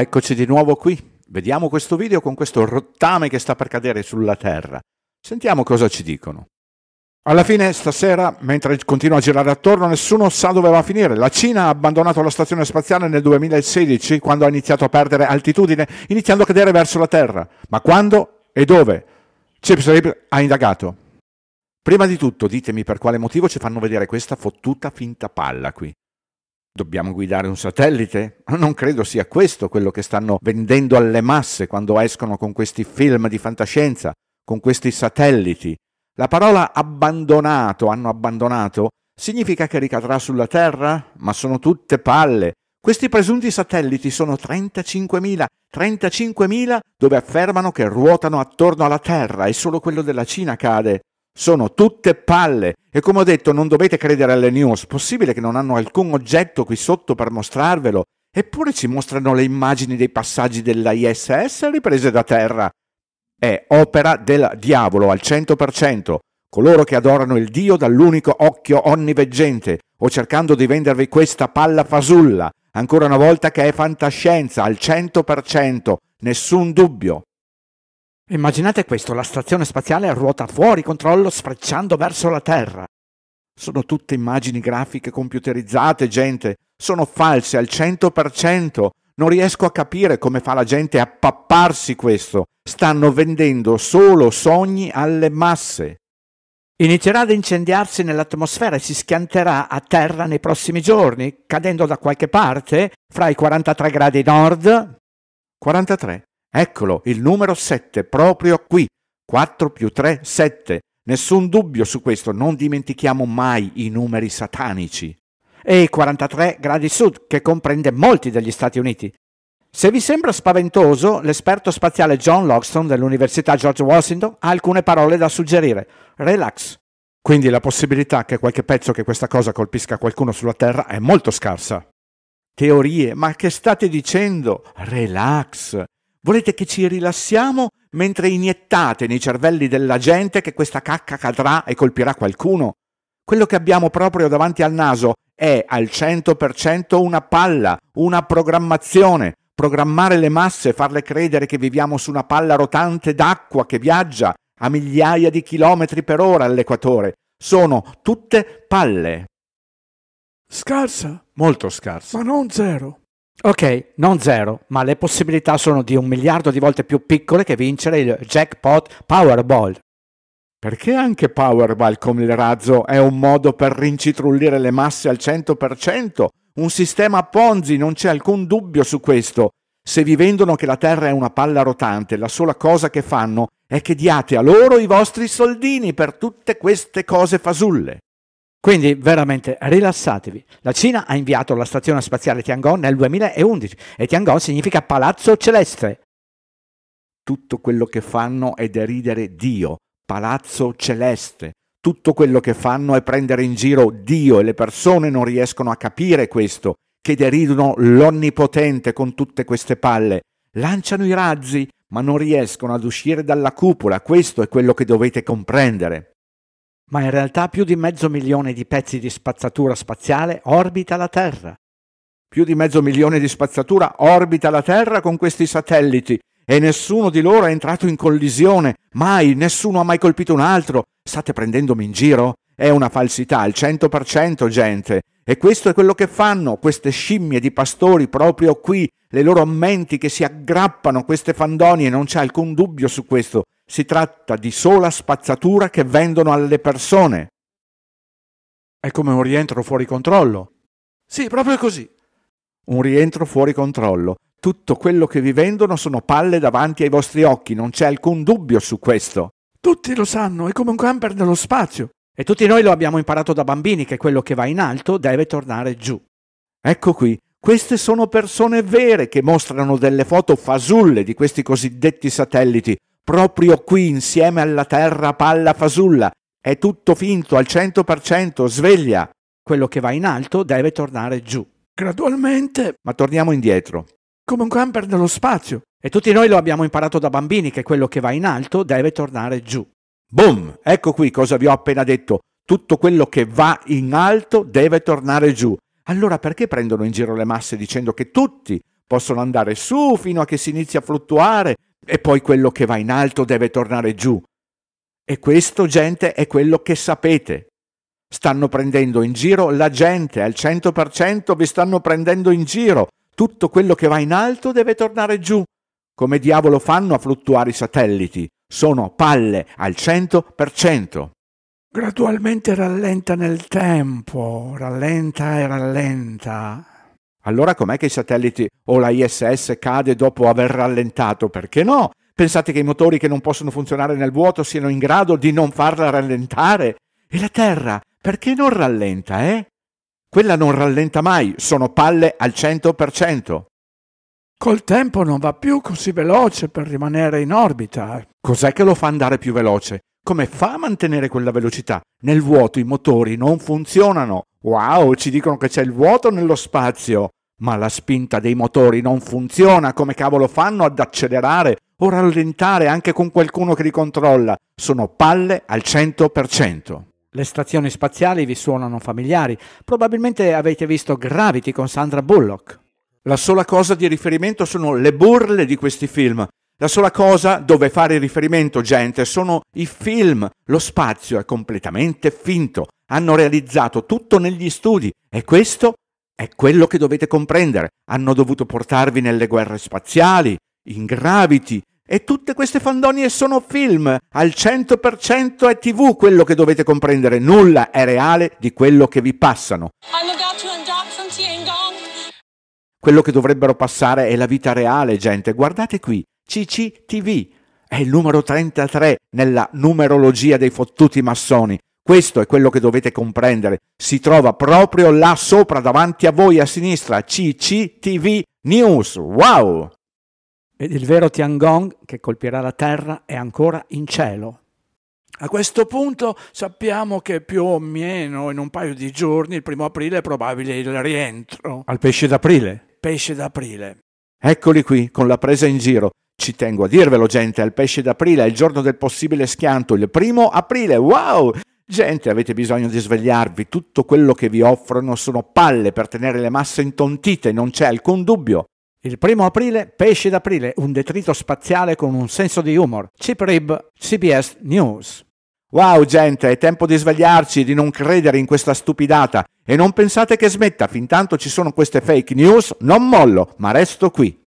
Eccoci di nuovo qui. Vediamo questo video con questo rottame che sta per cadere sulla Terra. Sentiamo cosa ci dicono. Alla fine stasera, mentre continua a girare attorno, nessuno sa dove va a finire. La Cina ha abbandonato la stazione spaziale nel 2016, quando ha iniziato a perdere altitudine, iniziando a cadere verso la Terra. Ma quando e dove? Chips ha indagato. Prima di tutto, ditemi per quale motivo ci fanno vedere questa fottuta finta palla qui. Dobbiamo guidare un satellite? Ah, non credo sia questo quello che stanno vendendo alle masse quando escono con questi film di fantascienza, con questi satelliti. La parola abbandonato, hanno abbandonato, significa che ricadrà sulla Terra? Ma sono tutte palle. Questi presunti satelliti sono 35.000, 35.000 dove affermano che ruotano attorno alla Terra e solo quello della Cina cade. Sono tutte palle e come ho detto non dovete credere alle news, possibile che non hanno alcun oggetto qui sotto per mostrarvelo, eppure ci mostrano le immagini dei passaggi dell'ISS riprese da terra. È opera del diavolo al 100%. Coloro che adorano il Dio dall'unico occhio onniveggente o cercando di vendervi questa palla fasulla, ancora una volta che è fantascienza al 100%, nessun dubbio. Immaginate questo, la stazione spaziale ruota fuori controllo sfrecciando verso la Terra. Sono tutte immagini grafiche computerizzate, gente, sono false al 100%. Non riesco a capire come fa la gente a papparsi questo. Stanno vendendo solo sogni alle masse. Inizierà ad incendiarsi nell'atmosfera e si schianterà a terra nei prossimi giorni, cadendo da qualche parte fra i 43 gradi nord. 43 Eccolo, il numero 7, proprio qui. 4 più 3, 7. Nessun dubbio su questo, non dimentichiamo mai i numeri satanici. E i 43 gradi sud, che comprende molti degli Stati Uniti. Se vi sembra spaventoso, l'esperto spaziale John Logston dell'Università George Washington ha alcune parole da suggerire. Relax. Quindi la possibilità che qualche pezzo che questa cosa colpisca qualcuno sulla Terra è molto scarsa. Teorie, ma che state dicendo? Relax. Volete che ci rilassiamo mentre iniettate nei cervelli della gente che questa cacca cadrà e colpirà qualcuno? Quello che abbiamo proprio davanti al naso è al 100% una palla, una programmazione. Programmare le masse, farle credere che viviamo su una palla rotante d'acqua che viaggia a migliaia di chilometri per ora all'equatore. Sono tutte palle. Scarsa? Molto scarsa. Ma non zero. Ok, non zero, ma le possibilità sono di un miliardo di volte più piccole che vincere il jackpot Powerball. Perché anche Powerball come il razzo è un modo per rincitrullire le masse al 100%? Un sistema Ponzi, non c'è alcun dubbio su questo. Se vi vendono che la Terra è una palla rotante, la sola cosa che fanno è che diate a loro i vostri soldini per tutte queste cose fasulle. Quindi veramente rilassatevi. La Cina ha inviato la stazione spaziale Tiangong nel 2011 e Tiangong significa palazzo celeste. Tutto quello che fanno è deridere Dio, palazzo celeste. Tutto quello che fanno è prendere in giro Dio e le persone non riescono a capire questo, che deridono l'onnipotente con tutte queste palle. Lanciano i razzi, ma non riescono ad uscire dalla cupola. Questo è quello che dovete comprendere ma in realtà più di mezzo milione di pezzi di spazzatura spaziale orbita la Terra. Più di mezzo milione di spazzatura orbita la Terra con questi satelliti e nessuno di loro è entrato in collisione, mai, nessuno ha mai colpito un altro. State prendendomi in giro? È una falsità al 100%, gente. E questo è quello che fanno queste scimmie di pastori proprio qui, le loro menti che si aggrappano a queste fandonie, non c'è alcun dubbio su questo si tratta di sola spazzatura che vendono alle persone. È come un rientro fuori controllo. Sì, proprio così. Un rientro fuori controllo. Tutto quello che vi vendono sono palle davanti ai vostri occhi, non c'è alcun dubbio su questo. Tutti lo sanno, è come un camper nello spazio. E tutti noi lo abbiamo imparato da bambini che quello che va in alto deve tornare giù. Ecco qui, queste sono persone vere che mostrano delle foto fasulle di questi cosiddetti satelliti, proprio qui insieme alla terra palla fasulla. È tutto finto al 100%, sveglia. Quello che va in alto deve tornare giù. Gradualmente. Ma torniamo indietro. Come un camper nello spazio. E tutti noi lo abbiamo imparato da bambini che quello che va in alto deve tornare giù. Boom! Ecco qui cosa vi ho appena detto. Tutto quello che va in alto deve tornare giù. Allora perché prendono in giro le masse dicendo che tutti possono andare su fino a che si inizia a fluttuare e poi quello che va in alto deve tornare giù. E questo, gente, è quello che sapete. Stanno prendendo in giro la gente, al 100% vi stanno prendendo in giro. Tutto quello che va in alto deve tornare giù. Come diavolo fanno a fluttuare i satelliti? Sono palle al 100%. Gradualmente rallenta nel tempo, rallenta e rallenta, allora com'è che i satelliti o la ISS cade dopo aver rallentato? Perché no? Pensate che i motori che non possono funzionare nel vuoto siano in grado di non farla rallentare? E la Terra? Perché non rallenta, eh? Quella non rallenta mai, sono palle al 100%. Col tempo non va più così veloce per rimanere in orbita. Eh. Cos'è che lo fa andare più veloce? Come fa a mantenere quella velocità? Nel vuoto i motori non funzionano. Wow, ci dicono che c'è il vuoto nello spazio. Ma la spinta dei motori non funziona, come cavolo fanno ad accelerare o rallentare anche con qualcuno che li controlla? Sono palle al 100%. Le stazioni spaziali vi suonano familiari, probabilmente avete visto Gravity con Sandra Bullock. La sola cosa di riferimento sono le burle di questi film. La sola cosa dove fare riferimento, gente, sono i film. Lo spazio è completamente finto. Hanno realizzato tutto negli studi e questo è quello che dovete comprendere. Hanno dovuto portarvi nelle guerre spaziali, in gravity, e tutte queste fandonie sono film, al 100% è tv quello che dovete comprendere, nulla è reale di quello che vi passano. Quello che dovrebbero passare è la vita reale, gente. Guardate qui, CCTV è il numero 33 nella numerologia dei fottuti massoni. Questo è quello che dovete comprendere. Si trova proprio là sopra, davanti a voi, a sinistra, CCTV News. Wow! Ed il vero Tiangong, che colpirà la Terra, è ancora in cielo. A questo punto sappiamo che più o meno in un paio di giorni, il primo aprile, è probabile il rientro. Al pesce d'aprile? Pesce d'aprile. Eccoli qui, con la presa in giro. Ci tengo a dirvelo, gente, al pesce d'aprile, è il giorno del possibile schianto, il primo aprile. Wow! Gente, avete bisogno di svegliarvi, tutto quello che vi offrono sono palle per tenere le masse intontite, non c'è alcun dubbio. Il primo aprile, pesce d'aprile, un detrito spaziale con un senso di humor. Chip Rib, CBS News. Wow gente, è tempo di svegliarci, di non credere in questa stupidata e non pensate che smetta, fintanto ci sono queste fake news, non mollo, ma resto qui.